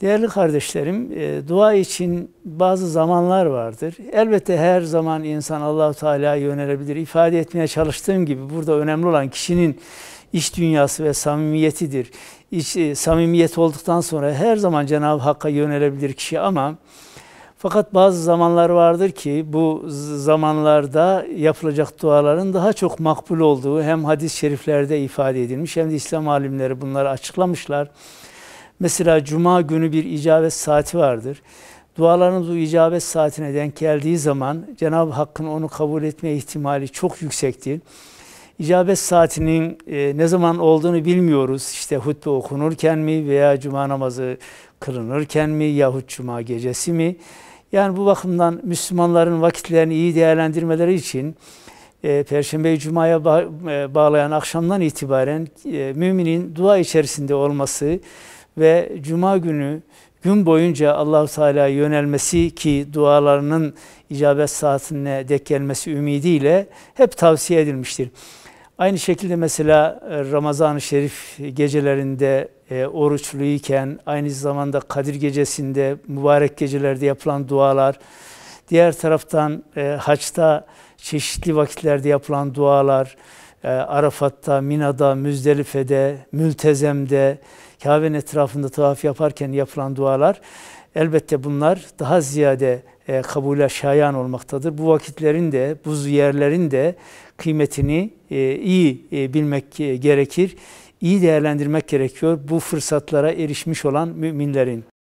Değerli kardeşlerim, e, dua için bazı zamanlar vardır. Elbette her zaman insan Allahu Teala'ya yönelebilir. İfade etmeye çalıştığım gibi burada önemli olan kişinin iç dünyası ve samimiyetidir. İç, e, samimiyet olduktan sonra her zaman Cenab-ı Hakk'a yönelebilir kişi ama fakat bazı zamanlar vardır ki bu zamanlarda yapılacak duaların daha çok makbul olduğu hem hadis-i şeriflerde ifade edilmiş hem de İslam alimleri bunları açıklamışlar. Mesela cuma günü bir icabet saati vardır. Dualarımız bu icabet saatine denk geldiği zaman Cenab-ı Hakk'ın onu kabul etme ihtimali çok yüksektir. İcabet saatinin e, ne zaman olduğunu bilmiyoruz. İşte hutbe okunurken mi veya cuma namazı kılınırken mi yahut cuma gecesi mi? Yani bu bakımdan Müslümanların vakitlerini iyi değerlendirmeleri için e, Perşembe Cuma'ya ba- e, bağlayan akşamdan itibaren e, müminin dua içerisinde olması, ve cuma günü gün boyunca Allahu Teala'ya yönelmesi ki dualarının icabet saatine dek gelmesi ümidiyle hep tavsiye edilmiştir. Aynı şekilde mesela e, Ramazan-ı Şerif gecelerinde e, oruçluyken, aynı zamanda Kadir gecesinde, mübarek gecelerde yapılan dualar, diğer taraftan e, haçta çeşitli vakitlerde yapılan dualar, ee, Arafat'ta, Mina'da, Müzdelife'de, Mültezem'de, Kabe'nin etrafında tavaf yaparken yapılan dualar elbette bunlar daha ziyade e, kabule şayan olmaktadır. Bu vakitlerin de, bu yerlerin de kıymetini e, iyi e, bilmek gerekir, iyi değerlendirmek gerekiyor bu fırsatlara erişmiş olan müminlerin.